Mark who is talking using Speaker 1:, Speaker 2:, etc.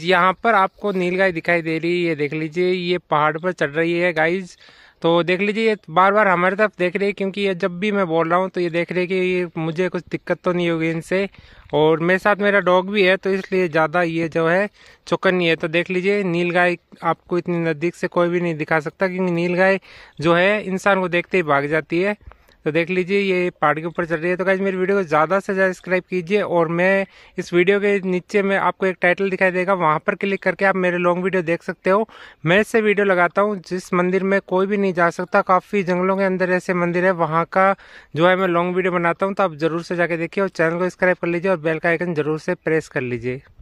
Speaker 1: यहाँ पर आपको नील गाय दिखाई दे रही है ये देख लीजिए ये पहाड़ पर चढ़ रही है गाइज तो देख लीजिए ये बार बार हमारे तरफ देख रही है क्योंकि ये जब भी मैं बोल रहा हूँ तो ये देख रही है कि ये मुझे कुछ दिक्कत तो नहीं होगी इनसे और मेरे साथ मेरा डॉग भी है तो इसलिए ज़्यादा ये जो है चौकन नहीं है तो देख लीजिए नील गाय आपको इतनी नज़दीक से कोई भी नहीं दिखा सकता क्योंकि नील गाय जो है इंसान को देखते ही भाग जाती है तो देख लीजिए ये पहाड़ के ऊपर चल रही है तो गाइज मेरी वीडियो को ज़्यादा से ज़्यादा सब्सक्राइब कीजिए और मैं इस वीडियो के नीचे में आपको एक टाइटल दिखाई देगा वहाँ पर क्लिक करके आप मेरे लॉन्ग वीडियो देख सकते हो मैं इससे वीडियो लगाता हूँ जिस मंदिर में कोई भी नहीं जा सकता काफ़ी जंगलों के अंदर ऐसे मंदिर है वहाँ का जो है मैं लॉन्ग वीडियो बनाता हूँ तो आप ज़रूर से जाके देखिए और चैनल को सब्सक्राइब कर लीजिए और बेल का आइकन ज़रूर से प्रेस कर लीजिए